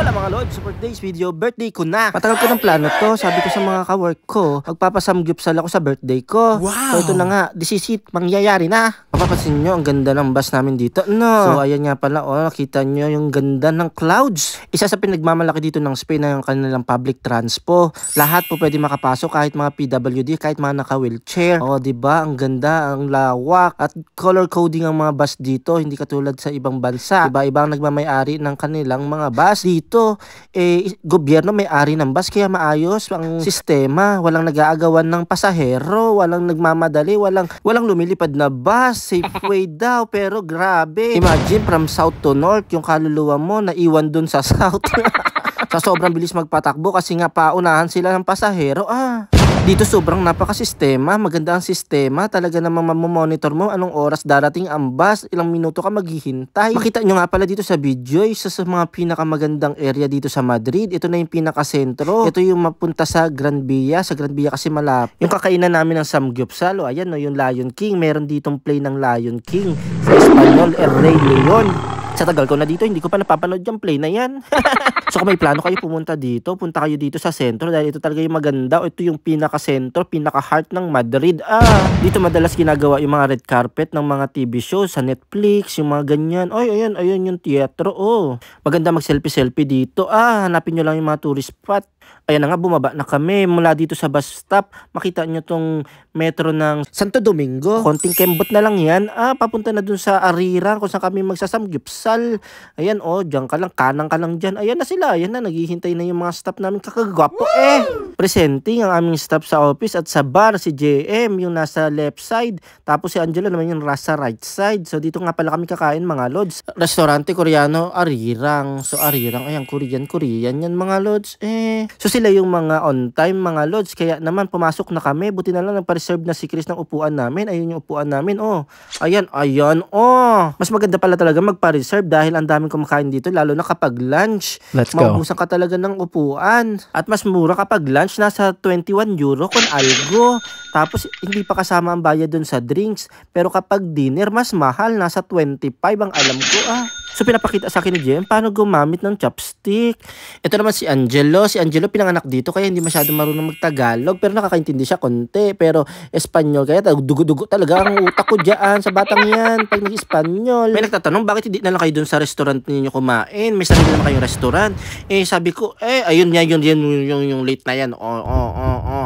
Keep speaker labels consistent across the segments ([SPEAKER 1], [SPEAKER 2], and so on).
[SPEAKER 1] Hola mga lord, so today's video, birthday ko na. Matagal ko ng plano to, sabi ko sa mga kawork ko, magpapasamgyupsal ako sa birthday ko. Wow! So ito na nga, this is it, mangyayari na. Mapapansin nyo, ang ganda ng bus namin dito, no? So ayan nga pala, oh, nakita nyo yung ganda ng clouds. Isa sa pinagmamalaki dito ng Spain na yung kanilang public transpo. Lahat po pwede makapasok, kahit mga PWD, kahit mga naka-wheelchair. O, oh, ba diba? Ang ganda, ang lawak, at color coding ang mga bus dito, hindi katulad sa ibang bansa. Iba-iba ang nagmamayari ng kanilang mga bus dito dito eh gobyerno may-ari ng bus kaya maayos ang mm. sistema, walang nag-aagawan ng pasahero, walang nagmamadali, walang walang lumilipad na bus, safe daw pero grabe. Imagine from south to north yung kaluluwa mo na iwan dun sa south. sa sobrang bilis magpatakbo kasi nga paunahan sila ng pasahero. Ah. Dito sobrang napakasistema, maganda ang sistema, talaga namang mamomonitor mo anong oras darating ang bus, ilang minuto ka maghihintay. Makita nyo nga pala dito sa video, isa sa mga pinakamagandang area dito sa Madrid, ito na yung pinakasentro, ito yung mapunta sa Gran Via, sa Gran Via kasi malapit. Yung kakainan namin ng Samgyupsal, o ayan no, yung Lion King, meron ditong play ng Lion King, sa Espanyol, El Rey Leon. Sa tagal ko na dito, hindi ko pa napapanood yung play na yan. so kung may plano kayo pumunta dito, punta kayo dito sa sentro dahil ito talaga yung maganda. o Ito yung pinaka-sentro, pinaka-heart ng Madrid. Ah, dito madalas ginagawa yung mga red carpet ng mga TV show sa Netflix, yung mga ganyan. Oy, ayan, ayan yung teatro. Oh, maganda mag-selfie-selfie dito. Ah, hanapin nyo lang yung mga tourist spot. Ayan na nga, bumaba na kami mula dito sa bus stop. Makita nyo tong metro ng Santo Domingo. Konting kembot na lang yan. Ah, papunta na dun sa Arira kung saan kami magsasamgyupsal. Ayan, oh, dyan ka lang. Kanan ka lang dyan. Ayan na sila. Ayan na, naghihintay na yung mga staff namin. Kakagwapo eh. Presenting ang aming staff sa office at sa bar, si JM, yung nasa left side. Tapos si Angelo naman yung nasa right side. So dito nga pala kami kakain mga lods. Restaurante Koreano, Arirang. So Arirang, ayan, Korean, Korean yan mga lods. Eh, So sila yung mga on time, mga lodge. Kaya naman pumasok na kami. Buti na lang nagpa-reserve na si Chris ng upuan namin. Ayun yung upuan namin. Oh, ayan, ayan. Oh, mas maganda pala talaga magpa-reserve dahil ang daming kumakain dito. Lalo na kapag lunch. Let's Maubusan go. ka talaga ng upuan. At mas mura kapag lunch. Nasa 21 euro kung algo. Tapos hindi pa kasama ang bayad dun sa drinks. Pero kapag dinner, mas mahal. Nasa 25 ang alam ko. Ah, So pinapakita sa akin ni Jem, paano gumamit ng chopstick. Ito naman si Angelo. Si Angelo pinanganak dito kaya hindi masyado marunong magtagalog pero nakakaintindi siya konti. Pero Espanyol kaya dugo-dugo talaga ang utak ko diyan sa batang yan pag nag-Espanyol. May nagtatanong bakit hindi na lang kayo dun sa restaurant ninyo kumain? May sarili naman kayong restaurant. Eh sabi ko eh ayun niya yun, yun, yun, yung, yung late na yan. Oo, oh, oo, oh, oo. Oh, oh. oh, oh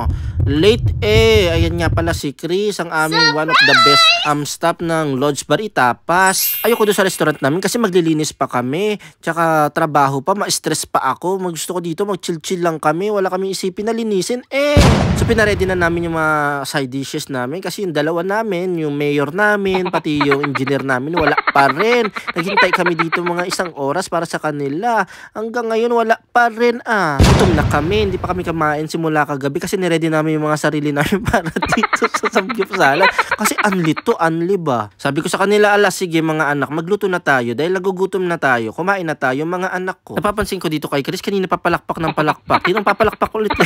[SPEAKER 1] late eh. Ayan nga pala si Chris, ang aming one of the best um, staff ng Lodge Bar Itapas. Ayoko doon sa restaurant namin kasi maglilinis pa kami. Tsaka trabaho pa, ma-stress pa ako. Gusto ko dito, mag-chill-chill lang kami. Wala kami isipin na linisin eh. So pinaready na namin yung mga side dishes namin kasi yung dalawa namin, yung mayor namin, pati yung engineer namin, wala pa rin. Naghintay kami dito mga isang oras para sa kanila. Hanggang ngayon, wala pa rin ah. Gutom na kami, hindi pa kami kamain simula kagabi kasi nire nire-ready namin yung mga sarili namin para dito sa Samgyup Salad. Kasi anli to, anli ba? Sabi ko sa kanila, ala sige mga anak, magluto na tayo dahil nagugutom na tayo, kumain na tayo mga anak ko. Napapansin ko dito kay Chris, kanina papalakpak ng palakpak. Yun ang papalakpak ulit.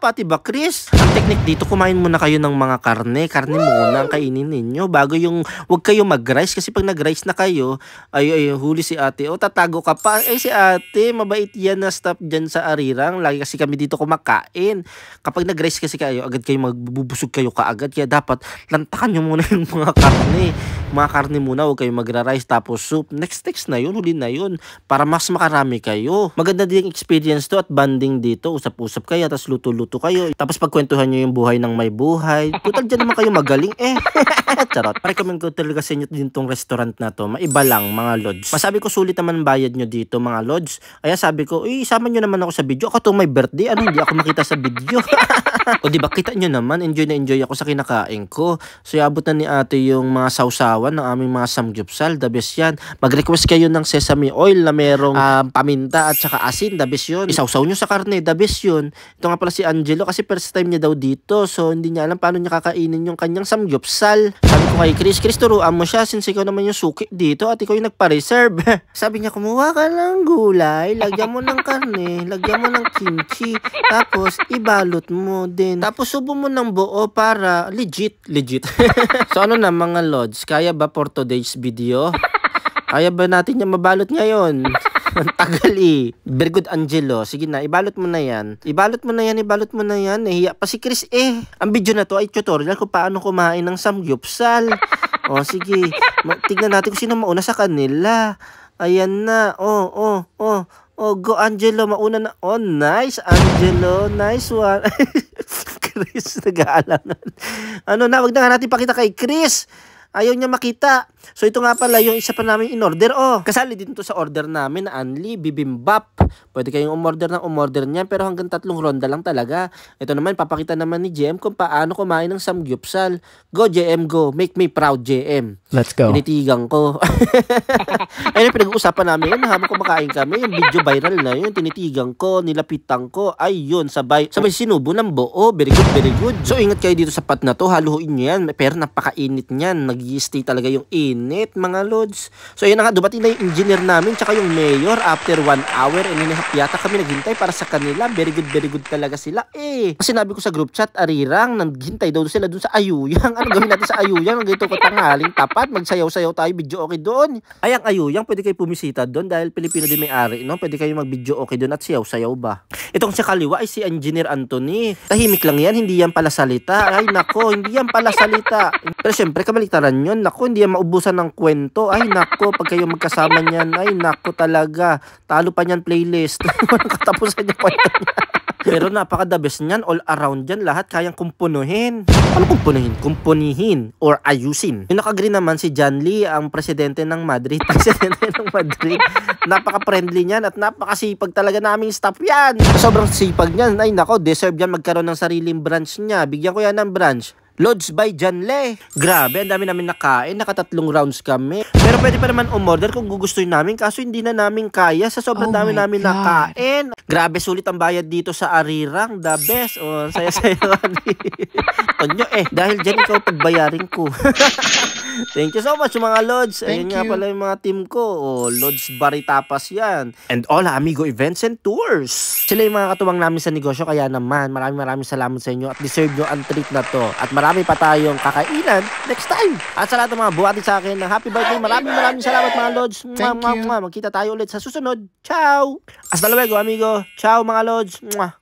[SPEAKER 1] pati ba Chris? Ang technique dito, kumain muna kayo ng mga karne. Karne muna ang kainin ninyo bago yung wag kayo mag-rice kasi pag nag-rice na kayo, ay ay huli si ate. O tatago ka pa. Eh si ate, mabait yan na stop dyan sa arirang. Lagi kasi kami dito kumakain. Kapag nag-rice kasi kayo, agad kayo magbubusog kayo kaagad. Kaya dapat lantakan nyo muna yung mga karne. Mga karne muna, huwag kayo mag rice tapos soup. Next text na yun, huli na yun. Para mas makarami kayo. Maganda din experience to at bonding dito. Usap-usap kayo, tapos luto-luto matuto kayo. Tapos pagkwentuhan nyo yung buhay ng may buhay. Putal dyan naman kayo magaling eh. Charot. Recommend ko talaga sa inyo din tong restaurant na to. Maiba lang mga lodge. Masabi ko sulit naman bayad nyo dito mga lodge. Kaya sabi ko, eh isama nyo naman ako sa video. Ako may birthday. Ano hindi ako makita sa video. o diba kita nyo naman. Enjoy na enjoy ako sa kinakain ko. So iabot na ni ate yung mga sausawan ng aming mga samgyupsal. The best yan. Mag-request kayo ng sesame oil na merong uh, paminta at saka asin. The best yun. Isausaw nyo sa karne. The best yun. Ito nga pala si Ann Angelo kasi first time niya daw dito. So hindi niya alam paano niya kakainin yung kanyang samgyupsal. Sabi ko kay Chris, Chris turuan mo siya since ikaw naman yung suki dito at ikaw yung nagpa-reserve. Sabi niya kumuha ka ng gulay, lagyan mo ng karne, lagyan mo ng kimchi, tapos ibalot mo din. Tapos subo mo ng buo para legit, legit. so ano na mga lods, kaya ba for today's video? Kaya ba natin niya mabalot ngayon? Ang tagal eh. Very good, Angelo. Sige na, ibalot mo na yan. Ibalot mo na yan, ibalot mo na yan. Nahiya pa si Chris eh. Ang video na to ay tutorial kung paano kumain ng samgyupsal. O, oh, sige. Ma- tignan natin kung sino mauna sa kanila. Ayan na. Oh, oh, oh. Oh, go Angelo. Mauna na. Oh, nice Angelo. Nice one. Chris, nag-aalangan. Ano na, wag na nga natin pakita kay Chris. Ayaw niya makita. So ito nga pala yung isa pa namin in order. Oh, kasali din to sa order namin na Anli Bibimbap. Pwede kayong umorder ng umorder niyan pero hanggang tatlong ronda lang talaga. Ito naman, papakita naman ni JM kung paano kumain ng samgyupsal. Go JM, go. Make me proud JM. Let's go. Tinitigan ko. Ayun, pinag-uusapan namin yun. Habang kumakain kami, yung video viral na yun. Tinitigan ko, nilapitan ko. Ayun, sabay, sabay sinubo ng buo. Very good, very good. So, ingat kayo dito sa pat na to. Haluhuin nyo yan. Pero napakainit niyan. nag stay talaga yung init, mga lods. So, ayun na nga, dumating na yung engineer namin, tsaka yung mayor after one hour and 2.5 yata kami naghintay para sa kanila. Very good, very good talaga sila. Eh, sinabi ko sa group chat, arirang, naghintay daw sila dun sa Ayuyang. Ano gawin natin sa Ayuyang? Nagito ko tanghaling tapat, magsayaw-sayaw tayo, video okay doon. Ay, ang Ayuyang, pwede kayo pumisita doon dahil Pilipino din may-ari, no? Pwede kayo mag-video okay doon at sayaw-sayaw ba? Itong sa kaliwa ay si Engineer Anthony. Tahimik lang yan, hindi yan pala salita. Ay, nako, hindi yan pala salita. Pero syempre, kabaliktaran yun. Nako, hindi yan maubusan ng kwento. Ay, nako, pag kayo magkasama niyan, ay, nako talaga. Talo pa niyan playlist list. Walang katapusan niya pa yan. Pero napaka the best niyan, all around yan, lahat kayang kumpunuhin. Ano kumpunuhin? Kumpunihin or ayusin. Yung nakagree naman si John Lee, ang presidente ng Madrid. Presidente ng Madrid. Napaka-friendly niyan at napaka-sipag talaga naming staff yan. Sobrang sipag niyan. Ay nako, deserve yan magkaroon ng sariling branch niya. Bigyan ko yan ng branch. Lodge by John Lee. Grabe, ang dami namin nakain. Nakatatlong rounds kami pwede pa naman umorder kung gugustuhin namin kaso hindi na namin kaya sa sobrang oh dami namin nakain. Grabe sulit ang bayad dito sa Arirang. The best. Oh, saya-saya. Tonyo eh. Dahil dyan ikaw pagbayarin ko. Thank you so much mga Lods. Thank Ayun you. nga pala yung mga team ko. Oh, Lods Baritapas yan. And all Amigo Events and Tours. Sila yung mga katuwang namin sa negosyo. Kaya naman, maraming maraming salamat sa inyo at deserve nyo ang treat na to. At marami pa tayong kakainan next time. At sa lahat ng mga buhati sa akin ng happy birthday. Maraming maraming salamat mga Lods. Thank mwah, you. Mwah, Magkita tayo ulit sa susunod. Ciao! Hasta luego amigo. Ciao mga Lods. Mwah.